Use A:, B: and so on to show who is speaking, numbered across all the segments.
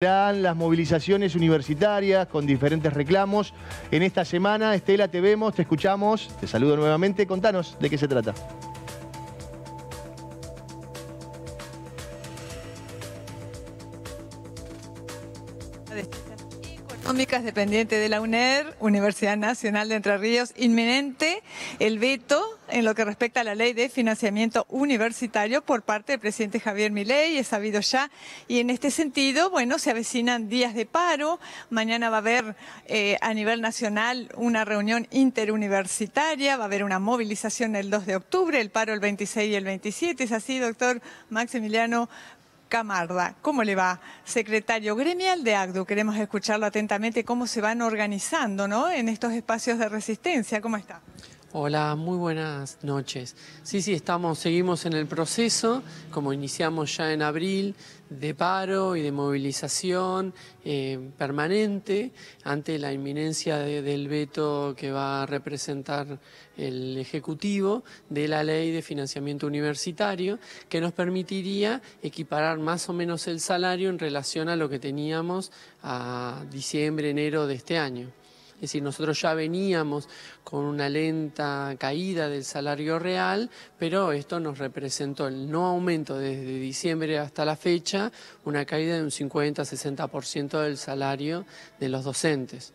A: las movilizaciones universitarias con diferentes reclamos. En esta semana, Estela, te vemos, te escuchamos, te saludo nuevamente. Contanos de qué se trata. económicas dependiente de la UNER, Universidad Nacional de Entre Ríos, inminente el veto en lo que respecta a la ley de financiamiento universitario por parte del presidente Javier Milei, es sabido ya, y en este sentido, bueno, se avecinan días de paro, mañana va a haber eh, a nivel nacional una reunión interuniversitaria, va a haber una movilización el 2 de octubre, el paro el 26 y el 27, es así, doctor Maximiliano Camarda. ¿Cómo le va, secretario gremial de ACDU? Queremos escucharlo atentamente cómo se van organizando ¿no? en estos espacios de resistencia. ¿Cómo está?
B: Hola, muy buenas noches. Sí, sí, estamos, seguimos en el proceso, como iniciamos ya en abril, de paro y de movilización eh, permanente ante la inminencia del veto que va a representar el Ejecutivo de la ley de financiamiento universitario, que nos permitiría equiparar más o menos el salario en relación a lo que teníamos a diciembre, enero de este año. Es decir, nosotros ya veníamos con una lenta caída del salario real, pero esto nos representó el no aumento desde diciembre hasta la fecha, una caída de un 50-60% del salario de los docentes.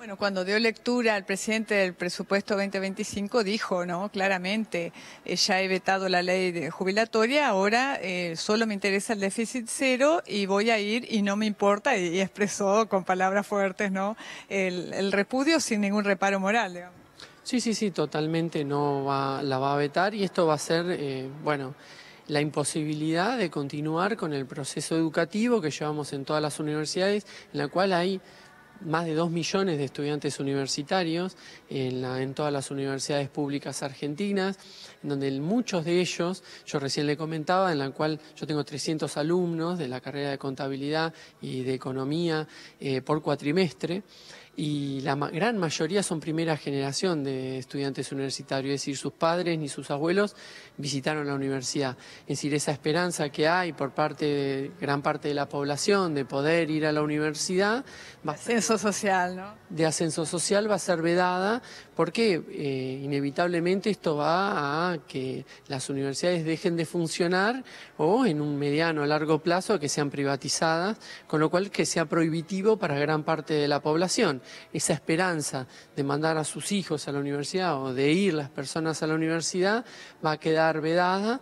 B: Bueno, cuando dio lectura al
A: presidente del presupuesto 2025 dijo, ¿no? Claramente, eh, ya he vetado la ley jubilatoria, ahora eh, solo me interesa el déficit cero y voy a ir y no me importa, y, expresó con palabras fuertes, ¿no? El, repudio sin ningún reparo
B: moral, Sí, sí, sí, totalmente no la va a vetar y esto va a ser, eh, bueno, la imposibilidad de continuar con el proceso educativo que llevamos en todas las universidades, en la cual hay más de 2 millones de estudiantes universitarios en, en, todas las universidades públicas argentinas, donde muchos de ellos, yo recién le comentaba, en la cual yo tengo 300 alumnos de la carrera de contabilidad y de economía eh, por cuatrimestre, y la gran mayoría son primera generación de estudiantes universitarios, es decir, sus padres ni sus abuelos visitaron la universidad. Es decir, esa esperanza que hay por parte de gran parte de la población de poder ir a la universidad. De ascenso social, ¿no? De ascenso social va a ser vedada porque eh, inevitablemente esto va a que las universidades dejen de funcionar o en un mediano o largo plazo que sean privatizadas, con lo cual que sea prohibitivo para gran parte de la población esa esperanza de mandar a sus hijos a la universidad o de ir las personas a la universidad va a quedar vedada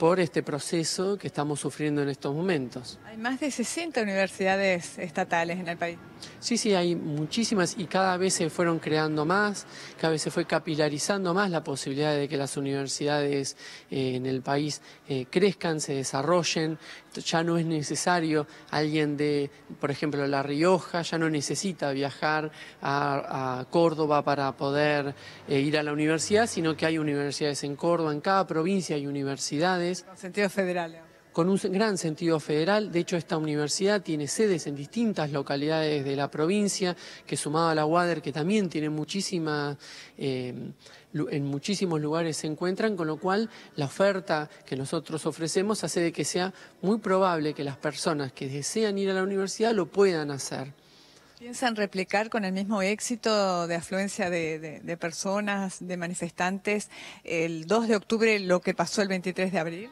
B: por este proceso que estamos sufriendo en estos momentos.
A: Hay más de 60 universidades estatales en el país.
B: Sí, sí, hay muchísimas y cada vez se fueron creando más, cada vez se fue capilarizando más la posibilidad de que las universidades eh, en el país eh, crezcan, se desarrollen. Ya no es necesario alguien de, por ejemplo, La Rioja, ya no necesita viajar a, Córdoba para poder eh, ir a la universidad, sino que hay universidades en Córdoba, en cada provincia hay universidades con sentido federal. Con un gran sentido federal. De hecho, esta universidad tiene sedes en distintas localidades de la provincia, que sumado a la UADER, que también tiene muchísima eh, en muchísimos lugares se encuentran, con lo cual la oferta que nosotros ofrecemos hace de que sea muy probable que las personas que desean ir a la universidad lo puedan hacer.
A: ¿Piensan replicar con el mismo éxito de afluencia de, personas, de manifestantes, el 2 de octubre lo que pasó el 23
B: de abril?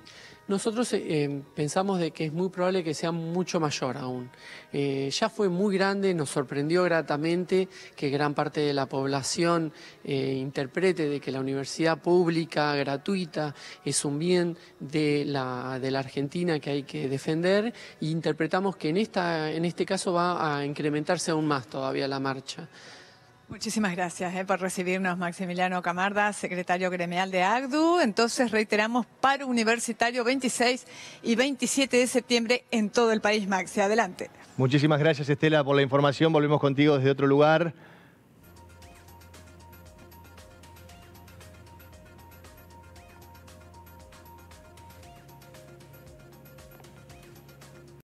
B: Nosotros eh, em, pensamos de que es muy probable que sea mucho mayor aún. Eh, ya fue muy grande, nos sorprendió gratamente que gran parte de la población eh, interprete de que la universidad pública, gratuita, es un bien de la, Argentina que hay que defender y e interpretamos que en, esta, en este caso va a incrementarse aún más todavía la marcha. Muchísimas gracias eh, por
A: recibirnos, Maximiliano Camarda, secretario gremial de AGDU. Entonces, reiteramos, paro universitario 26 y 27 de septiembre en todo el país, Maxi. Adelante. Muchísimas gracias, Estela, por la información. Volvemos contigo desde otro lugar.